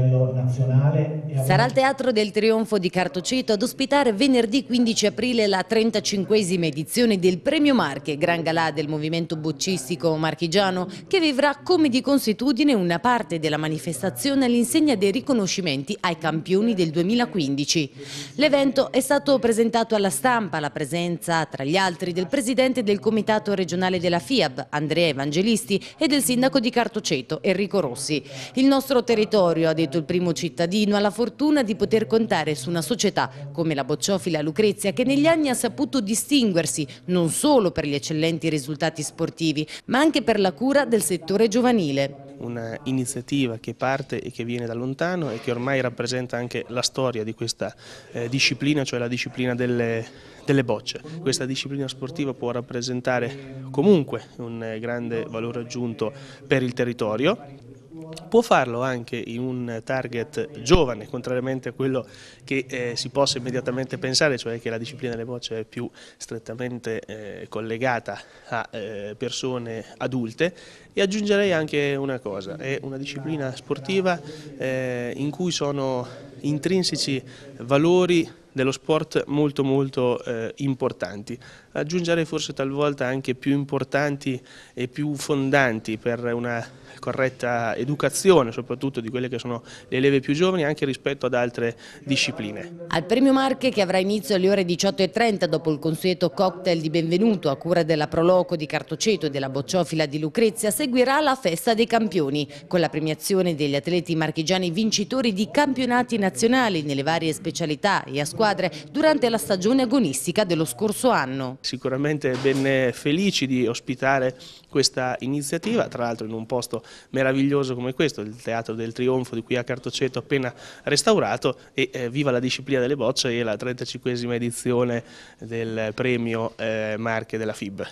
livello nazionale. Sarà il Teatro del Trionfo di Cartocito ad ospitare venerdì 15 aprile la 35esima edizione del Premio Marche, Gran Galà del movimento boccistico marchigiano, che vivrà come di consuetudine una parte della manifestazione all'insegna dei riconoscimenti ai campioni del 2015. L'evento è stato presentato alla stampa, la presenza tra gli altri del presidente del Comitato regionale della FIAB, Andrea Evangelisti, e del sindaco di Cartoceto, Enrico Rossi. Il nostro territorio ha dei detto il primo cittadino, ha la fortuna di poter contare su una società come la bocciofila Lucrezia che negli anni ha saputo distinguersi non solo per gli eccellenti risultati sportivi ma anche per la cura del settore giovanile un'iniziativa che parte e che viene da lontano e che ormai rappresenta anche la storia di questa eh, disciplina, cioè la disciplina delle, delle, bocce. Questa disciplina sportiva può rappresentare comunque un eh, grande valore aggiunto per il territorio Può farlo anche in un target giovane, contrariamente a quello che eh, si possa immediatamente pensare, cioè che la disciplina delle voci è più strettamente eh, collegata a eh, persone adulte e aggiungerei anche una cosa, è una disciplina sportiva eh, in cui sono intrinseci valori dello sport molto molto eh, importanti. Aggiungerei forse talvolta anche più importanti e più fondanti per una corretta educazione, soprattutto di quelle che sono le leve più giovani, anche rispetto ad altre discipline. Al premio Marche, che avrà inizio alle ore 18.30 dopo il consueto cocktail di benvenuto a cura della Proloco di Cartoceto e della Bocciofila di Lucrezia, seguirà la festa dei campioni, con la premiazione degli atleti marchigiani vincitori di campionati nazionali nelle varie specialità e a scuola squadre durante la stagione agonistica dello scorso anno. Sicuramente ben felici di ospitare questa iniziativa, tra l'altro in un posto meraviglioso come questo, il Teatro del Trionfo di qui a Cartoceto appena restaurato e eh, viva la disciplina delle bocce e la 35esima edizione del premio eh, Marche della FIB.